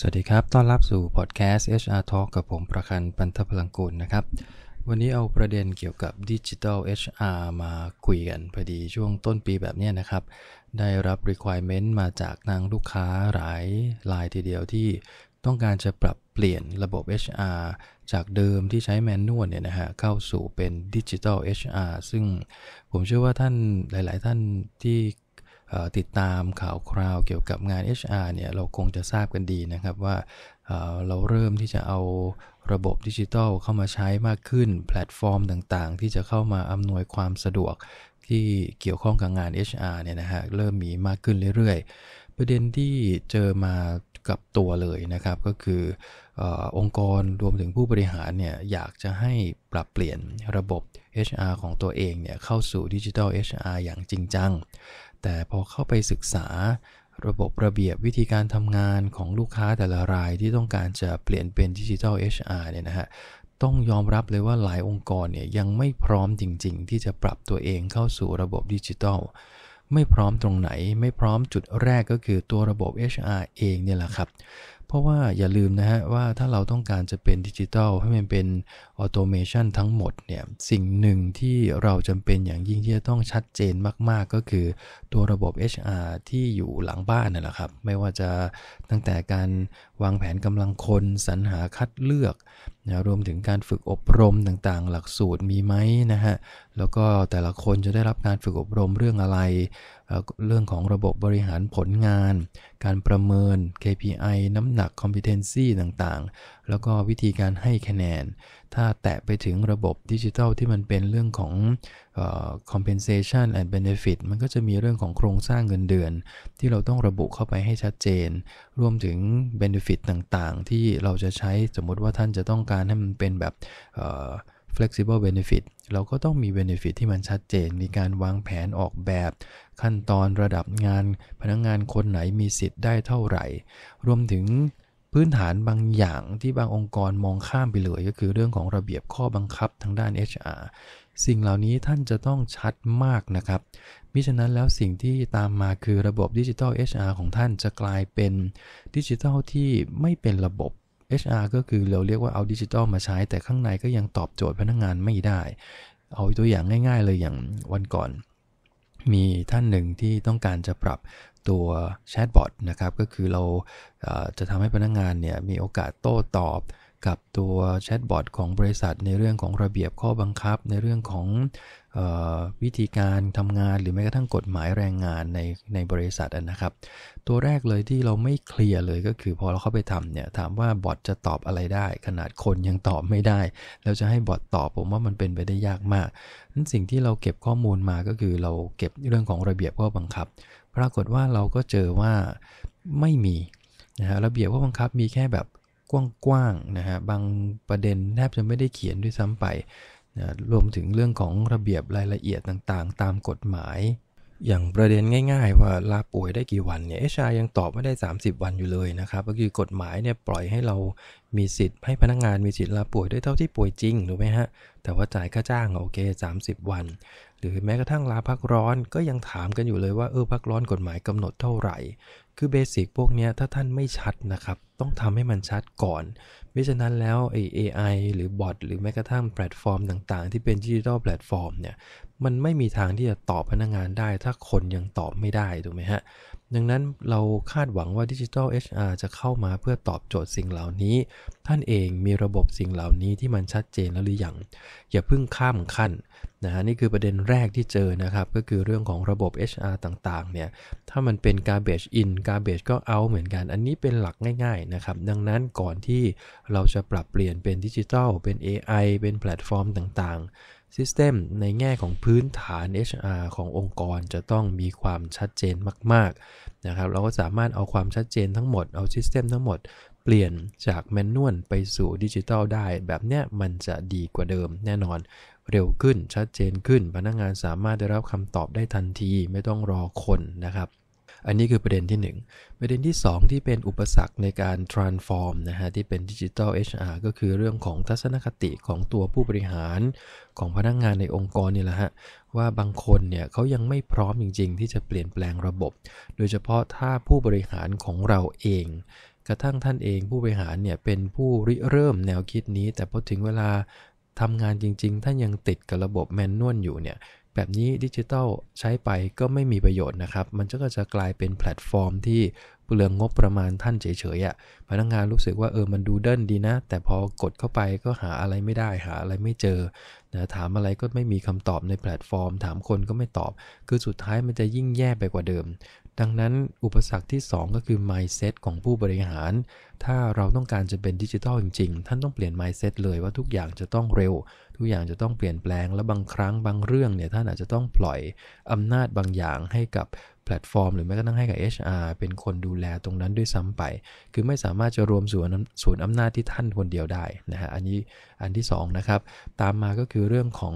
สวัสดีครับ ต้อนรับสู่พอดแคสต์ HR Talk กับผมประคันปันทพลังกูลนะครับ วันนี้เอาประเด็นเกี่ยวกับดิจิทัล HR มาคุยกันพอดีช่วงต้นปีแบบนี้นะครับ ได้รับ requirement มาจากทางลูกค้าหลายรายทีเดียวที่ต้องการจะปรับเปลี่ยนระบบ HR จากเดิมที่ใช้แมนนวลเนี่ยนะฮะเข้าสู่เป็นดิจิทัล HR ซึ่งผมเชื่อว่าท่านหลาย ๆ ท่านที่ติดตามข่าวคราวเกี่ยวกับงาน HR เนี่ย เราคงจะทราบกันดีนะครับว่าเราเริ่มที่จะเอาระบบดิจิทัลเข้ามาใช้มากขึ้น แพลตฟอร์มต่างๆ ที่จะเข้ามาอำนวยความสะดวกที่เกี่ยวข้องกับงาน HR เนี่ยนะฮะเริ่มมีมากขึ้นเรื่อยๆประเด็นที่เจอมากับตัวเลยนะครับ ก็คือองค์กรรวมถึงผู้บริหารเนี่ยอยากจะให้ปรับเปลี่ยนระบบ HR ของตัวเองเนี่ยเข้าสู่ดิจิทัล HR อย่างจริงจังแต่พอเข้าไปศึกษาระบบระเบียบวิธีการทำงานของลูกค้าแต่ละรายที่ต้องการจะเปลี่ยนเป็นดิจิทัล HR เนี่ยนะฮะต้องยอมรับเลยว่าหลายองค์กรเนี่ยยังไม่พร้อมจริงๆที่จะปรับตัวเองเข้าสู่ระบบดิจิทัลไม่พร้อมตรงไหนไม่พร้อมจุดแรกก็คือตัวระบบ HR เองเนี่ยแหละครับเพราะว่าอย่าลืมนะฮะว่าถ้าเราต้องการจะเป็นดิจิทัลให้มันเป็นออโตเมชันทั้งหมดเนี่ย สิ่งหนึ่งที่เราจำเป็นอย่างยิ่งที่จะต้องชัดเจนมากๆ ก็คือตัวระบบ HR ที่อยู่หลังบ้านนั่นแหละครับ ไม่ว่าจะตั้งแต่การวางแผนกำลังคนสรรหาคัดเลือกนะรวมถึงการฝึกอบรมต่างๆ หลักสูตรมีไหมนะฮะ แล้วก็แต่ละคนจะได้รับการฝึกอบรมเรื่องอะไร เรื่องของระบบบริหารผลงาน การประเมิน KPI น้ำหนัก competency ต่างแล้วก็วิธีการให้คะแนน ถ้าแตะไปถึงระบบดิจิทัลที่มันเป็นเรื่องของ compensation and benefit มันก็จะมีเรื่องของโครงสร้างเงินเดือน ที่เราต้องระบุเข้าไปให้ชัดเจน รวมถึง benefit ต่างๆ ที่เราจะใช้ สมมติว่าท่านจะต้องการให้มันเป็นแบบ flexible benefit เราก็ต้องมี benefit ที่มันชัดเจน มีการวางแผนออกแบบ ขั้นตอนระดับงาน พนักงงานคนไหนมีสิทธิ์ได้เท่าไหร่ รวมถึงพื้นฐานบางอย่างที่บางองค์กรมองข้ามไปเลยก็คือเรื่องของระเบียบข้อบังคับทางด้าน HR สิ่งเหล่านี้ท่านจะต้องชัดมากนะครับมิฉะนั้นแล้วสิ่งที่ตามมาคือระบบดิจิทัล HR ของท่านจะกลายเป็นดิจิทัลที่ไม่เป็นระบบ HR ก็คือเราเรียกว่าเอาดิจิทัลมาใช้ แต่ข้างในก็ยังตอบโจทย์พนักงงานไม่ได้ เอาตัวอย่างง่ายๆเลยอย่างวันก่อนมีท่านหนึ่งที่ต้องการจะปรับตัวแชทบอทนะครับ ก็คือเราจะทำให้พนักงงานเนี่ยมีโอกาสโต้ตอบกับตัวแชทบอทของบริษัทในเรื่องของระเบียบข้อบังคับ ในเรื่องของออวิธีการทำงานหรือแม้กระทั่งกฎหมายแรงงานในในบริษัทนะครับ ตัวแรกเลยที่เราไม่เคลียร์เลยก็คือ พอเราเข้าไปทำเนี่ยถามว่าบอทจะตอบอะไรได้ ขนาดคนยังตอบไม่ได้แล้วจะให้บอทตอบผมว่ามันเป็นไปได้ยากมากนั้นสิ่งที่เราเก็บข้อมูลมาก็คือเราเก็บเรื่องของระเบียบข้อบังคับปรากฏว่าเราก็เจอว่าไม่มีนะฮะระเบียบข้อบังคับมีแค่แบบกว้างๆนะฮะบางประเด็นแทบจะไม่ได้เขียนด้วยซ้ำไปนะรวมถึงเรื่องของระเบียบรายละเอียดต่างๆ ตามกฎหมาย อย่างประเด็นง่ายๆ ว่าลาป่วยได้กี่วันเนี่ยเอชายังตอบไม่ได้ 30 วันอยู่เลยนะครับก็คือกฎหมายเนี่ยปล่อยให้เรามีสิทธิ์ให้พนักงงานมีสิทธิ์ลาป่วยได้เท่าที่ป่วยจริงถูกไหมฮะแต่ว่าจ่ายค่าจ้างโอเค 30 วันรือแม้กระทั่งลาพักร้อนก็ยังถามกันอยู่เลยว่าเออพักร้อนกฎหมายกำหนดเท่าไหร่ คือเบสิกพวกนี้ถ้าท่านไม่ชัดนะครับ ต้องทำให้มันชัดก่อนไม่ฉะนั้นแล้วไอเอไอหรือบอทหรือแม้กระทั่งแพลตฟอร์มต่างๆ ที่เป็นดิจิทัลแพลตฟอร์ม เนี่ย มันไม่มีทางที่จะตอบพนักงงานได้ ถ้าคนยังตอบไม่ได้ถูกไหมฮะดังนั้นเราคาดหวังว่าดิจิทัล HR จะเข้ามาเพื่อตอบโจทย์สิ่งเหล่านี้ ท่านเองมีระบบสิ่งเหล่านี้ที่มันชัดเจนแล้วหรือยัง อย่าเพิ่งข้ามขั้นนะฮะนี่คือประเด็นแรกที่เจอนะครับก็คือเรื่องของระบบ HR ต่างๆเนี่ยถ้ามันเป็น garbage in garbage ก็ out เหมือนกัน อันนี้เป็นหลักง่ายๆนะครับดังนั้นก่อนที่เราจะปรับเปลี่ยนเป็นดิจิทัลเป็น AI เป็นแพลตฟอร์มต่างๆิสเต็มในแง่ของพื้นฐาน HR ขององค์กรจะต้องมีความชัดเจนมากๆนะครับเราก็สามารถเอาความชัดเจนทั้งหมด เอาิสเต็มทั้งหมดเปลี่ยนจากแมนนวลไปสู่ดิจิทัลได้ แบบเนี้ยมันจะดีกว่าเดิมแน่นอน เร็วขึ้นชัดเจนขึ้นพนักงงานสามารถได้รับคำตอบได้ทันทีไม่ต้องรอคนนะครับอันนี้คือประเด็นที่ 1 ประเด็นที่ 2 ที่เป็นอุปสรรคในการ transform นะฮะที่เป็นดิจิ t อล HR ก็คือเรื่องของทัศนคติของตัวผู้บริหารของพนักงงานในองค์กรนี่แหละฮะว่าบางคนเนี่ยเขายังไม่พร้อมจริงๆ ที่จะเปลี่ยนแปลงระบบ โดยเฉพาะถ้าผู้บริหารของเราเอง กระทั่งท่านเองผู้บริหารเนี่ยเป็นผู้ริเริ่มแนวคิดนี้ แต่พอถึงเวลาทำงานจริง ๆ ท่านยังติดกับระบบแมนนวลอยู่เนี่ยแบบนี้ดิจิทัลใช้ไปก็ไม่มีประโยชน์นะครับ มันก็จะกลายเป็นแพลตฟอร์มที่เปลืองงบประมาณท่านเฉยๆอะ่ะพนักงงานรู้สึกว่าเออมันดูเดินดีนะ แต่พอกดเข้าไปก็หาอะไรไม่ได้หาอะไรไม่เจอนะถามอะไรก็ไม่มีคำตอบในแพลตฟอร์ม ถามคนก็ไม่ตอบ คือสุดท้ายมันจะยิ่งแย่ไปกว่าเดิมดังนั้นอุปสรรคที่2ก็คือ mindset ของผู้บริหาร ถ้าเราต้องการจะเป็นดิจิทัลจริงๆ ท่านต้องเปลี่ยน mindset เลยว่าทุกอย่างจะต้องเร็ว ทุกอย่างจะต้องเปลี่ยนแปลง และบางครั้งบางเรื่องเนี่ย ท่านอาจจะต้องปล่อยอำนาจบางอย่างให้กับแพลตฟอร์มหรือแม้กระทั่งให้กับ HR เป็นคนดูแลตรงนั้นด้วยซ้ำไป คือไม่สามารถจะรวม่วนศูนย์อำนาจที่ท่านคนเดียวได้นะฮะอันนี้อันที่2นะครับ ตามมาก็คือเรื่องของ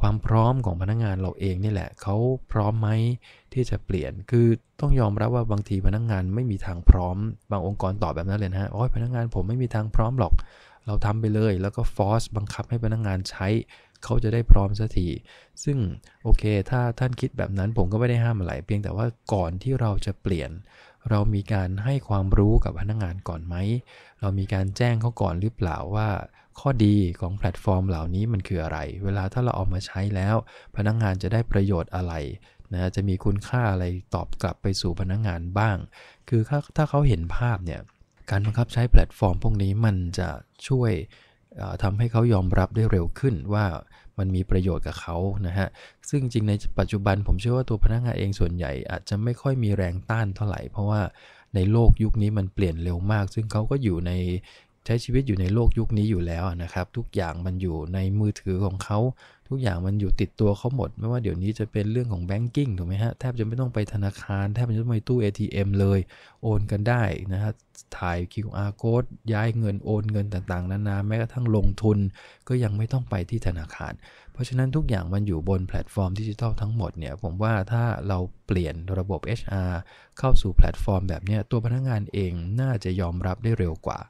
ความพร้อมของพนักงงานเราเองนี่แหละเขาพร้อมไหมที่จะเปลี่ยน คือต้องยอมรับว่าบางทีพนักงงาน ไม่มีทางพร้อม บางองค์กรตอบแบบนั้นเลยนะฮะโอ้ยพนักงงานผมไม่มีทางพร้อมหรอก เราทำไปเลย แล้วก็ฟอสบังคับให้พนักงงานใช้เขาจะได้พร้อมสักที ซึ่งโอเคถ้าท่านคิดแบบนั้นผมก็ไม่ได้ห้ามอะไร เพียงแต่ว่าก่อนที่เราจะเปลี่ยน เรามีการให้ความรู้กับพนักงงานก่อนไหม เรามีการแจ้งเขาก่อนหรือเปล่าว่า ข้อดีของแพลตฟอร์มเหล่านี้มันคืออะไร เวลาถ้าเราเอามาใช้แล้ว พนักงงานจะได้ประโยชน์อะไรนะ จะมีคุณค่าอะไรตอบกลับไปสู่พนักงงานบ้าง คือถ้าเขาเห็นภาพเนี่ยการบังคับใช้แพลตฟอร์มพวกนี้มันจะช่วยทำให้เขายอมรับได้เร็วขึ้นว่ามันมีประโยชน์กับเขานะฮะซึ่งจริงในปัจจุบัน ผมเชื่อว่าตัวพนักงานเองส่วนใหญ่ อาจจะไม่ค่อยมีแรงต้านเท่าไหร่ เพราะว่าในโลกยุคนี้มันเปลี่ยนเร็วมาก ซึ่งเขาก็อยู่ในใช้ชีวิตอยู่ในโลกยุคนี้อยู่แล้วนะครับ ทุกอย่างมันอยู่ในมือถือของเขาทุกอย่างมันอยู่ติดตัวเขาหมด ไม่ว่าเดี๋ยวนี้จะเป็นเรื่องของแบงกิ้งถูกไหมฮะ แทบจะไม่ต้องไปธนาคาร แทบจะไม่ต้องไปตู้ ATM เลย โอนกันได้นะฮะถ่าย QR code ย้ายเงินโอน เงินต่างๆนานาแม้กระทั่งลงทุนก็ยังไม่ต้องไปที่ธนาคาร เพราะฉะนั้นทุกอย่างมันอยู่บนแพลตฟอร์มดิจิทัลทั้งหมดเนี่ยผมว่าถ้าเราเปลี่ยนระบบ HR เข้าสู่แพลตฟอร์มแบบเนี้ยตัวพนักงงานเองน่าจะยอมรับได้เร็วกว่า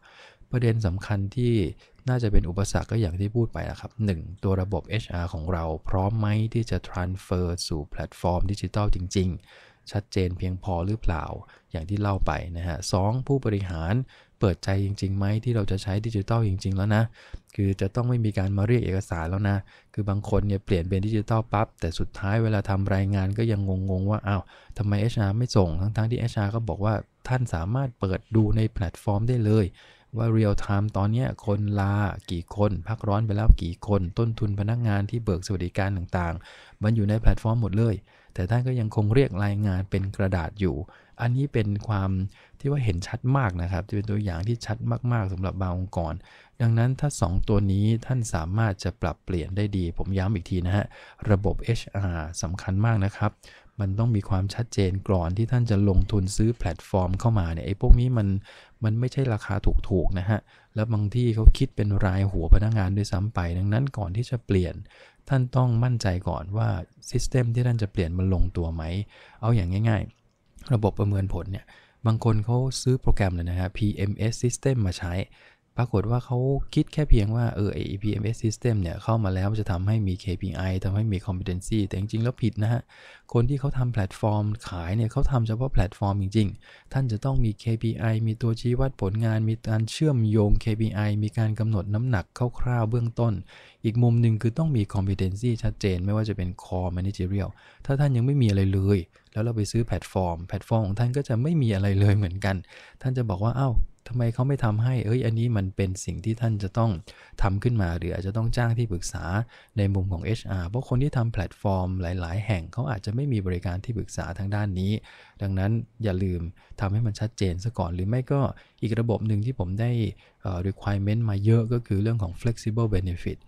ประเด็นสำคัญที่น่าจะเป็นอุปสรรคก็อย่างที่พูดไปนะครับ 1. ตัวระบบ HR ของเรา พร้อมไหมที่จะ transfer สู่แพลตฟอร์มดิจิทัลจริงๆ ชัดเจนเพียงพอหรือเปล่าอย่างที่เล่าไปนะฮะสผู้บริหารเปิดใจจริงๆ ไหมที่เราจะใช้ดิจิทัลจริงๆ แล้วนะ คือจะต้องไม่มีการมาเรียกเอกสารแล้วนะ คือบางคนเนี่ยเปลี่ยนเป็นดิจิทัลปั๊บแต่สุดท้ายเวลาทำรายงานก็ยังงงๆว่าอา้าวทำไม HR ไม่ส่งทั้งๆที่ HR ก็บอกว่าท่านสามารถเปิดดูในแพลตฟอร์มได้เลยว่าเรียลไทม์ตอนนี้คนลา กี่คน พักร้อน ไป แล้ว กี่คนต้นทุนพนักงานที่เบิกสวัสดิการต่างๆ มันอยู่ใน แพลตฟอร์มหมดเลย แต่ท่านก็ยังคงเรียกรายงานเป็นกระดาษอยู่ อันนี้เป็นความที่ว่าเห็นชัดมากนะครับ จะเป็นตัวอย่างที่ชัดมาก ๆสำหรับ บาง องค์กรดังนั้นถ้า2ตัวนี้ท่านสามารถจะปรับเปลี่ยนได้ดี ผมย้ำอีกทีนะฮะระบบ HR สำคัญมากนะครับ มันต้องมีความชัดเจนก่อนที่ท่านจะลงทุนซื้อแพลตฟอร์มเข้ามาเนี่ยไอ้พวกนี้มันมันไม่ใช่ราคาถูกๆนะฮะ แล้วบางที่เขาคิดเป็นรายหัวพนักงานด้วยซ้ำไป ดังนั้นก่อนที่จะเปลี่ยน ท่านต้องมั่นใจก่อนว่า ซิสเต็มที่ท่านจะเปลี่ยนมันลงตัวไหม เอาอย่างง่าย ๆ ระบบประเมินผลเนี่ย บางคนเขาซื้อโปรแกรมเลยนะฮะ PMS System มาใช้ปรากฏว่าเขาคิดแค่เพียงว่า เออไอ PMS system เนี่ยเข้ามาแล้วจะทำให้มี KPI ทำให้มี competency แต่จริง ๆ แล้วผิดนะฮะ คนที่เขาทำแพลตฟอร์มขายเนี่ยเขาทำเฉพาะแพลตฟอร์มจริง ๆ ท่านจะต้องมี KPI มีตัวชี้วัดผลงาน มีการเชื่อมโยง KPI มีการกำหนดน้ำหนักคร่าวๆ เบื้องต้น อีกมุมหนึ่งคือต้องมี competency ชัดเจนไม่ว่าจะเป็น core managerial ถ้าท่านยังไม่มีอะไรเลย แล้วเราไปซื้อแพลตฟอร์ม แพลตฟอร์มของท่านก็จะไม่มีอะไรเลยเหมือนกัน ท่านจะบอกว่าเอา้าทำไมเขาไม่ทำให้ เอ้ย อันนี้มันเป็นสิ่งที่ท่านจะต้องทำขึ้นมา หรืออาจจะต้องจ้างที่ปรึกษาในมุมของ HR เพราะคนที่ทำแพลตฟอร์มหลาย ๆ แห่งเขาอาจจะไม่มีบริการที่ปรึกษาทางด้านนี้ ดังนั้นอย่าลืมทำให้มันชัดเจนซะก่อน หรือไม่ก็อีกระบบหนึ่งที่ผมได้ requirement มาเยอะ ก็คือเรื่องของ flexible benefit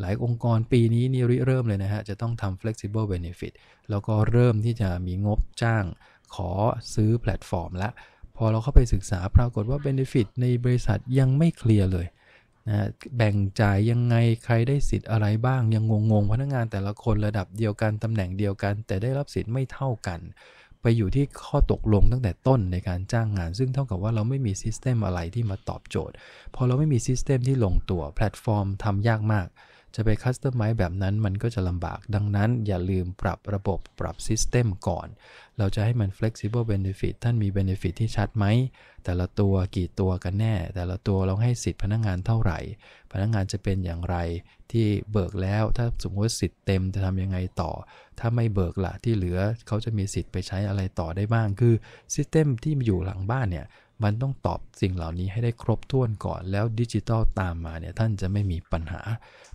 หลายองค์กรปีนี้นี่ริเริ่มเลยนะฮะ จะต้องทำ flexible benefit แล้วก็เริ่มที่จะมีงบจ้างขอซื้อแพลตฟอร์มละพอเราเข้าไปศึกษาปรากฏว่า b e n e f i ตในบริษัทยังไม่เคลียร์เลยนะแบ่งจ่ายยังไงใครได้สิทธิ์อะไรบ้างยังงงๆ พนักงานแต่ละคนระดับเดียวกันตำแหน่งเดียวกัน แต่ได้รับสิทธิ์ไม่เท่ากัน ไปอยู่ที่ข้อตกลงตั้งแต่ต้นในการจ้างงาน ซึ่งเท่ากับว่าเราไม่มีซิสเต็มอะไรที่มาตอบโจทย์ พอเราไม่มีซิสเต็มที่ลงตัวแพลตฟอร์มทำยากมากจะไปคัสเตอร์ไมซ์แบบนั้นมันก็จะลำบาก ดังนั้นอย่าลืมปรับระบบปรับซิสเต็มก่อน เราจะให้มัน flexible benefit ท่านมี benefit ที่ชัดไหม แต่ละตัวกี่ตัวกันแน่ แต่ละตัวเราให้สิทธิพนักงงานเท่าไหร่ พนักงงานจะเป็นอย่างไร ที่เบิกแล้วถ้าสมมติสิทธิ์เต็มจะทำยังไงต่อ ถ้าไม่เบิกละที่เหลือเขาจะมีสิทธิ์ไปใช้อะไรต่อได้บ้างคือซิสเต็มที่อยู่หลังบ้านเนี่ยมันต้องตอบสิ่งเหล่านี้ให้ได้ครบถ้วนก่อนแล้วดิจิตอลตามมาเนี่ย ท่านจะไม่มีปัญหา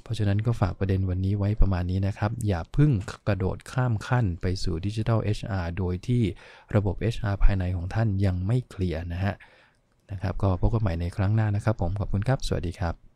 เพราะฉะนั้นก็ฝากประเด็นวันนี้ไว้ประมาณนี้นะครับ อย่าพึ่งกระโดดข้ามขั้นไปสู่ดิจิทัล HR โดยที่ระบบ HR ภายในของท่านยังไม่เคลียร์นะฮะนะครับ ก็พบกันใหม่ในครั้งหน้านะครับผมขอบคุณครับสวัสดีครับ